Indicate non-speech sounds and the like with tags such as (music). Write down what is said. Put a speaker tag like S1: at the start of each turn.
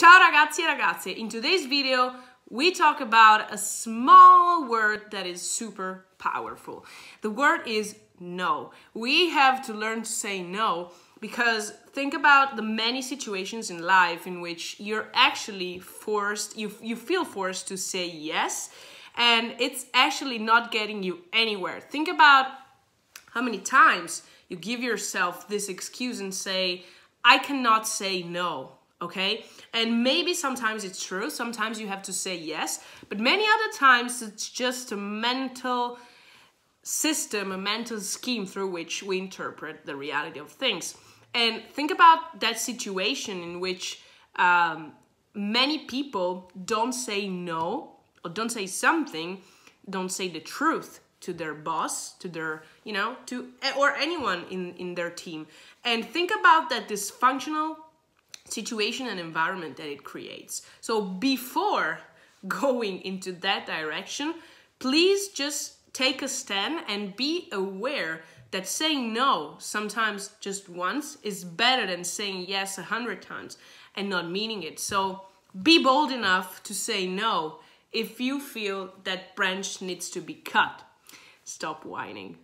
S1: Ciao ragazzi e ragazze! In today's video, we talk about a small word that is super powerful. The word is no. We have to learn to say no because think about the many situations in life in which you're actually forced, you, you feel forced to say yes, and it's actually not getting you anywhere. Think about how many times you give yourself this excuse and say, I cannot say no okay? And maybe sometimes it's true, sometimes you have to say yes, but many other times it's just a mental system, a mental scheme through which we interpret the reality of things. And think about that situation in which um, many people don't say no or don't say something, don't say the truth to their boss to their you know to or anyone in in their team and think about that dysfunctional situation and environment that it creates. So before (laughs) going into that direction, please just take a stand and be aware that saying no sometimes just once is better than saying yes a hundred times and not meaning it. So be bold enough to say no if you feel that branch needs to be cut. Stop whining.